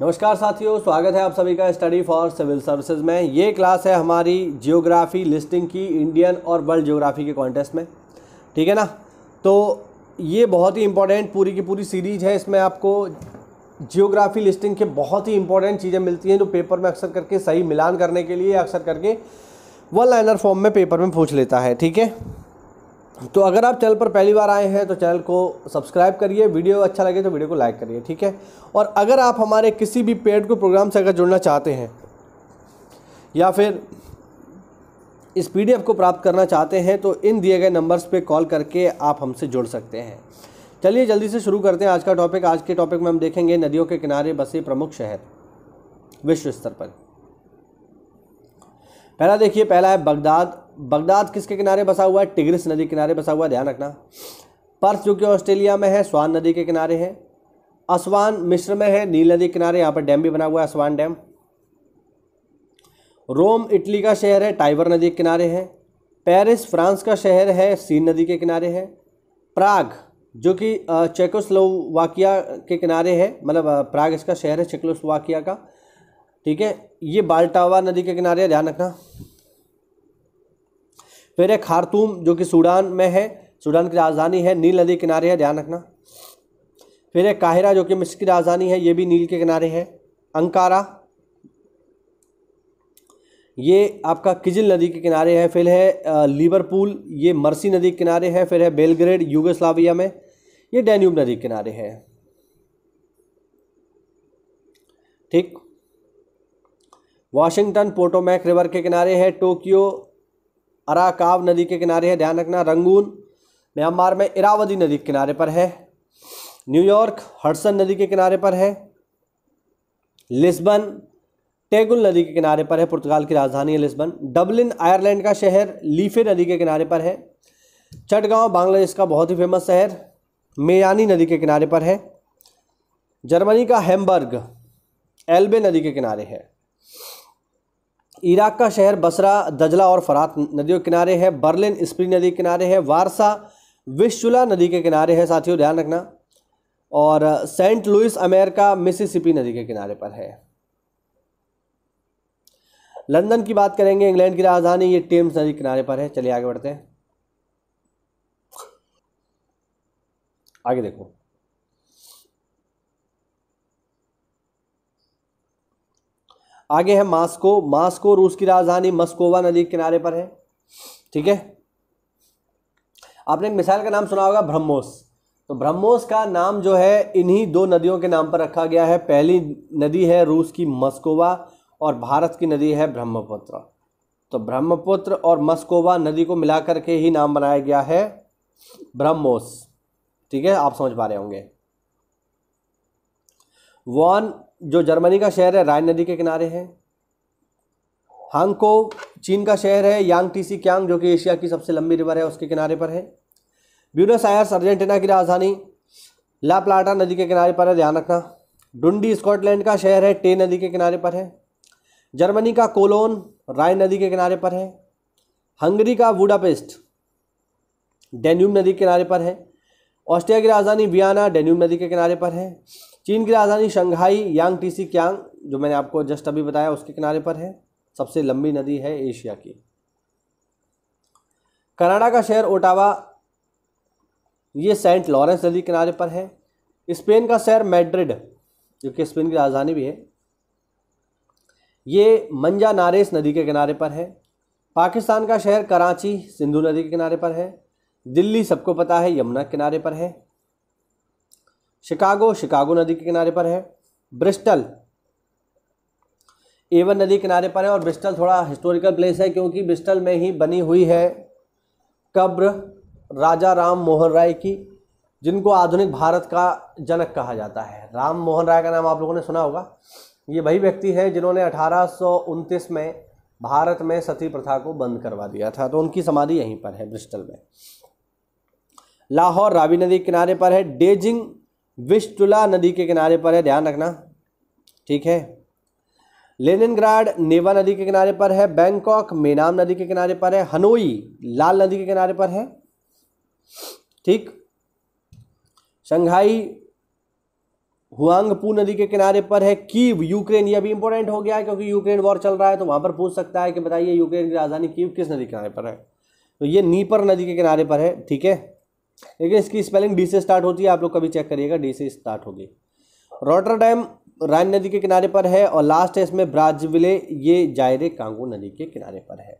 नमस्कार साथियों स्वागत है आप सभी का स्टडी फॉर सिविल सर्विसेज में ये क्लास है हमारी जियोग्राफी लिस्टिंग की इंडियन और वर्ल्ड जियोग्राफी के कॉन्टेस्ट में ठीक है ना तो ये बहुत ही इंपॉर्टेंट पूरी की पूरी सीरीज है इसमें आपको जियोग्राफी लिस्टिंग के बहुत ही इंपॉर्टेंट चीज़ें मिलती हैं जो पेपर में अक्सर करके सही मिलान करने के लिए अक्सर करके वन लाइनर फॉर्म में पेपर में पूछ लेता है ठीक है तो अगर आप चैनल पर पहली बार आए हैं तो चैनल को सब्सक्राइब करिए वीडियो अच्छा लगे तो वीडियो को लाइक करिए ठीक है और अगर आप हमारे किसी भी पेड को प्रोग्राम से अगर जुड़ना चाहते हैं या फिर इस पी को प्राप्त करना चाहते हैं तो इन दिए गए नंबर्स पे कॉल करके आप हमसे जुड़ सकते हैं चलिए जल्दी से शुरू करते हैं आज का टॉपिक आज के टॉपिक में हम देखेंगे नदियों के किनारे बसे प्रमुख शहर विश्व स्तर पर पहला देखिए पहला है बगदाद बगदाद किसके किनारे बसा हुआ है टिग्रिस नदी किनारे बसा हुआ है ध्यान रखना पर्थ जो कि ऑस्ट्रेलिया में है स्वान नदी के किनारे है असवान मिस्र में है नील नदी किनारे यहाँ पर डैम भी बना हुआ है असवान डैम रोम इटली का शहर है टाइबर नदी के किनारे है पेरिस फ्रांस का शहर है सीन नदी के किनारे है प्राग जो कि चेकोस्लोवाकिया के किनारे है मतलब प्राग इसका शहर है चेकोस्लोवाकिया का ठीक है ये बाल्टावा नदी के किनारे है ध्यान रखना फिर है खारतूम जो कि सूडान में है सूडान की राजधानी है नील नदी किनारे है ध्यान रखना फिर है काहिरा जो कि मिस्र की राजधानी है ये भी नील के किनारे है अंकारा ये आपका किजिल नदी के किनारे है फिर है लिवरपूल ये मर्सी नदी के किनारे है फिर है बेलग्रेड यूगोस्लाविया में ये डेन्यूब नदी के किनारे है ठीक वाशिंगटन पोटोमैक रिवर के किनारे है टोक्यो अराकाव नदी के किनारे है ध्यान रखना रंगून म्यांमार में इरावदी नदी के किनारे पर है न्यूयॉर्क हडसन नदी के किनारे पर है लिस्बन टेगुल नदी के किनारे पर है पुर्तगाल की राजधानी है लिस्बन डबलिन आयरलैंड का शहर लीफे नदी के किनारे पर है चटगांव बांग्लादेश का बहुत ही फेमस शहर मेयानी नदी के किनारे पर है जर्मनी का हेम्बर्ग एल्बे नदी के किनारे है इराक का शहर बसरा दजला और फरात नदियों के किनारे है बर्लिन स्प्री नदी के किनारे है वारसा विश्चुला नदी के किनारे है साथियों ध्यान रखना और सेंट लुइस अमेरिका मिसिसिपी नदी के किनारे पर है लंदन की बात करेंगे इंग्लैंड की राजधानी ये टेम्स नदी किनारे पर है चलिए आगे बढ़ते हैं आगे देखो आगे है मास्को मास्को रूस की राजधानी मस्कोवा नदी के किनारे पर है ठीक है आपने एक मिसाइल का नाम सुना होगा ब्रह्मोस तो ब्रह्मोस का नाम जो है इन्हीं दो नदियों के नाम पर रखा गया है पहली नदी है रूस की मस्कोवा और भारत की नदी है ब्रह्मपुत्र तो ब्रह्मपुत्र और मस्कोवा नदी को मिलाकर के ही नाम बनाया गया है ब्रह्मोस ठीक है आप समझ पा रहे होंगे वॉन जो जर्मनी का शहर है राय नदी के किनारे है हांगको चीन का शहर है यांग टी सी क्यांग जो कि एशिया की सबसे लंबी रिवर है उसके किनारे पर है ब्यूनस आयर्स अर्जेंटीना की राजधानी ला प्लाटा नदी के किनारे पर है ध्यान रखना डुंडी स्कॉटलैंड का शहर है टे नदी के किनारे पर है जर्मनी का कोलोन राइन नदी के किनारे पर है हंगरी का वूडापेस्ट डेन्यूब नदी के किनारे पर है ऑस्ट्रिया की राजधानी वियाना डेन्यूब नदी के किनारे पर है चीन की राजधानी शंघाई यांग टीसी क्यांग जो मैंने आपको जस्ट अभी बताया उसके किनारे पर है सबसे लंबी नदी है एशिया की कनाडा का शहर ओटावा ये सेंट लॉरेंस नदी किनारे पर है स्पेन का शहर मैड्रिड जो कि स्पेन की राजधानी भी है ये मंजा नारेस नदी के किनारे पर है पाकिस्तान का शहर कराची सिंधु नदी के किनारे पर है दिल्ली सबको पता है यमुना किनारे पर है शिकागो शिकागो नदी के किनारे पर है ब्रिस्टल एवन नदी किनारे पर है और ब्रिस्टल थोड़ा हिस्टोरिकल प्लेस है क्योंकि ब्रिस्टल में ही बनी हुई है कब्र राजा राम मोहन राय की जिनको आधुनिक भारत का जनक कहा जाता है राम मोहन राय का नाम आप लोगों ने सुना होगा ये वही व्यक्ति है जिन्होंने अठारह में भारत में सती प्रथा को बंद करवा दिया था तो उनकी समाधि यहीं पर है ब्रिस्टल में लाहौर रावी नदी किनारे पर है डेजिंग विस्टुला नदी के किनारे पर है ध्यान रखना ठीक है लेनिनग्राड नेवा नदी के किनारे पर है बैंकॉक मेनाम नदी के किनारे पर है हनोई लाल नदी के किनारे पर है ठीक शंघाई हुआंगपू नदी के किनारे पर है कीव यूक्रेन ये भी इंपॉर्टेंट हो गया है क्योंकि यूक्रेन वॉर चल रहा है तो वहां पर पूछ सकता है कि बताइए यूक्रेन की राजधानी कीव किस नदी किनारे पर है तो ये नीपर नदी के किनारे पर है ठीक है है इसकी स्पेलिंग डी से स्टार्ट होती है आप लोग कभी चेक करिएगा डी से स्टार्ट होगी डैम राइन नदी के किनारे पर है और लास्ट है इसमें ब्राजविले ये जायरे कांगो नदी के किनारे पर है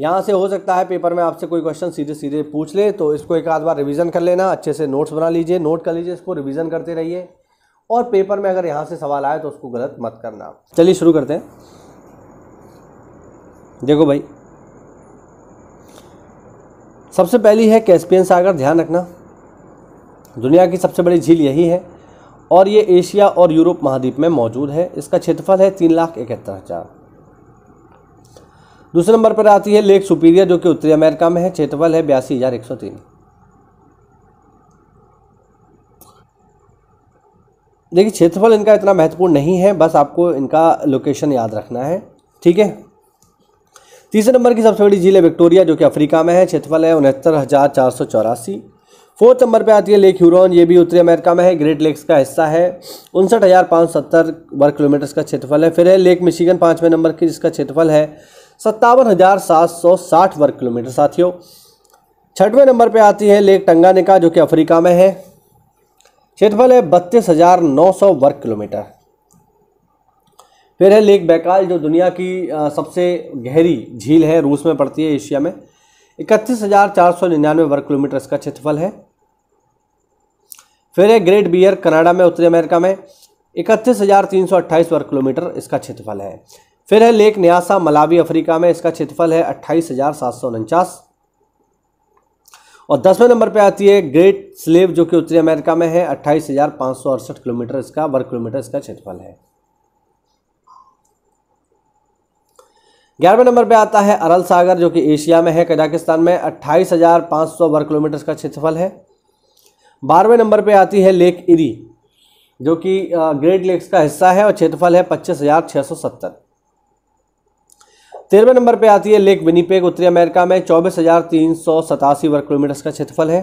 यहाँ से हो सकता है पेपर में आपसे कोई क्वेश्चन सीधे सीधे पूछ ले तो इसको एक आध बार रिवीजन कर लेना अच्छे से नोट्स बना लीजिए नोट कर लीजिए इसको रिवीजन करते रहिए और पेपर में अगर यहाँ से सवाल आए तो उसको गलत मत करना चलिए शुरू करते हैं देखो भाई सबसे पहली है कैस्पियन सागर ध्यान रखना दुनिया की सबसे बड़ी झील यही है और ये एशिया और यूरोप महाद्वीप में मौजूद है इसका क्षेत्रफल है तीन लाख इकहत्तर हज़ार दूसरे नंबर पर आती है लेक सुपीरियर जो कि उत्तरी अमेरिका में है क्षेत्रफल है बयासी हज़ार एक सौ तीन देखिए क्षेत्रफल इनका इतना महत्वपूर्ण नहीं है बस आपको इनका लोकेशन याद रखना है ठीक है तीसरे नंबर की सबसे बड़ी झील है विक्टोरिया जो कि अफ्रीका में है क्षेत्रफल है उनहत्तर हज़ार चार सौ चौरासी फोर्थ नंबर पे आती है लेक ह्यूरोन ये भी उत्तरी अमेरिका में है ग्रेट लेक्स का हिस्सा है उनसठ हज़ार पाँच सत्तर वर्ग किलोमीटर का क्षेत्रफल है फिर है लेक मिशिगन पाँचवें नंबर की जिसका क्षेत्रफल है सत्तावन हज़ार सात सौ साठ वर्ग किलोमीटर साथियों छठवें नंबर पे आती है लेक टंगानिका जो कि अफ्रीका में है क्षेत्रफल है बत्तीस हज़ार नौ सौ वर्ग किलोमीटर फिर है लेक बैकाल जो दुनिया की सबसे गहरी झील है रूस में पड़ती है एशिया में इकतीस हज़ार चार सौ निन्यानवे वर्ग किलोमीटर इसका क्षेत्रफल है फिर है ग्रेट बियर कनाडा में उत्तरी अमेरिका में इकतीस हज़ार तीन सौ अट्ठाईस वर्ग किलोमीटर इसका क्षेत्रफल है फिर है लेक न्यासा मलावी अफ्रीका में इसका क्षेत्रफल है अट्ठाईस हज़ार सात सौ उनचास और दसवें नंबर पे आती है ग्रेट स्लेव जो कि उत्तरी अमेरिका में है अट्ठाईस हज़ार पाँच सौ अड़सठ किलोमीटर इसका वर्ग किलोमीटर इसका क्षेत्रफल है ग्यारहवें नंबर पे आता है अरल सागर जो कि एशिया में है कजाकिस्तान में अट्ठाईस हज़ार पाँच सौ वर्ग किलोमीटर का क्षेत्रफल है बारहवें नंबर पे आती है लेक इरी जो कि ग्रेट लेक्स का हिस्सा है और क्षेत्रफल है पच्चीस हज़ार छः सौ सत्तर तेरहवें नंबर पे आती है लेक विनीपेग उत्तरी अमेरिका में चौबीस हज़ार तीन सौ सतासी वर्ग किलोमीटर का क्षेत्रफल है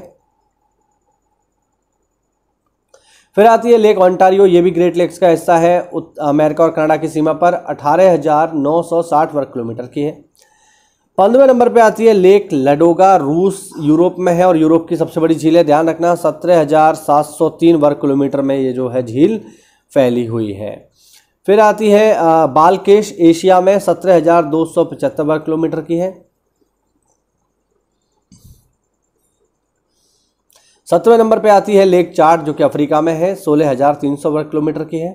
फिर आती है लेक ऑन्टारियो ये भी ग्रेट लेक्स का हिस्सा है अमेरिका और कनाडा की सीमा पर 18,960 वर्ग किलोमीटर की है पंद्रवें नंबर पे आती है लेक लडोगा रूस यूरोप में है और यूरोप की सबसे बड़ी झील है ध्यान रखना 17,703 वर्ग किलोमीटर में ये जो है झील फैली हुई है फिर आती है बालकेश एशिया में पचहत्तर वर्ग किलोमीटर की है सत्रहवें नंबर पे आती है लेक चार्ट जो कि अफ्रीका में है सोलह हजार तीन सौ वर्ग किलोमीटर की है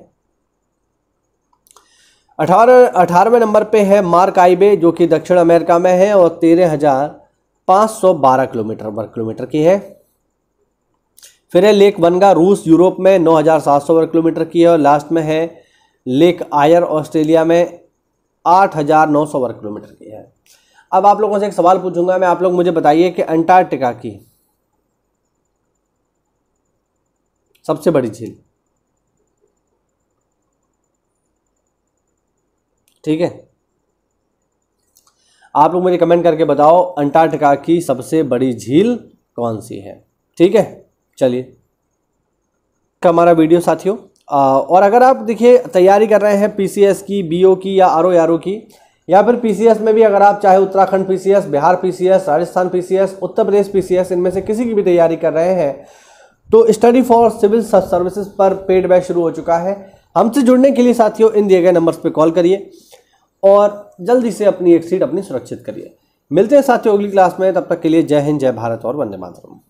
अठारह अठारहवें नंबर पे है मार्क आईबे जो कि दक्षिण अमेरिका में है और तेरह हजार पाँच सौ बारह किलोमीटर वर्ग किलोमीटर की है फिर है लेक वनगा रूस यूरोप में नौ हजार सात सौ वर्ग किलोमीटर की है और लास्ट में है लेक आयर ऑस्ट्रेलिया में आठ हजार नौ सौ वर्ग किलोमीटर की है अब आप लोगों से एक सवाल पूछूंगा मैं आप लोग मुझे बताइए कि अंटार्कटिका की सबसे बड़ी झील ठीक है आप लोग मुझे कमेंट करके बताओ अंटार्कटिका की सबसे बड़ी झील कौन सी है ठीक है चलिए हमारा वीडियो साथियों और अगर आप देखिए तैयारी कर रहे हैं पीसीएस की बीओ की या आर ओ की या फिर पीसीएस में भी अगर आप चाहे Uttarakhand PCS Bihar PCS Rajasthan PCS Uttar Pradesh PCS इनमें से किसी की भी तैयारी कर रहे हैं तो स्टडी फॉर सिविल सर्विसेज पर पेड बैच शुरू हो चुका है हमसे जुड़ने के लिए साथियों इन दिए गए नंबर्स पर कॉल करिए और जल्दी से अपनी एक सीट अपनी सुरक्षित करिए मिलते हैं साथियों अगली क्लास में तब तक के लिए जय हिंद जय भारत और वंदे मातरम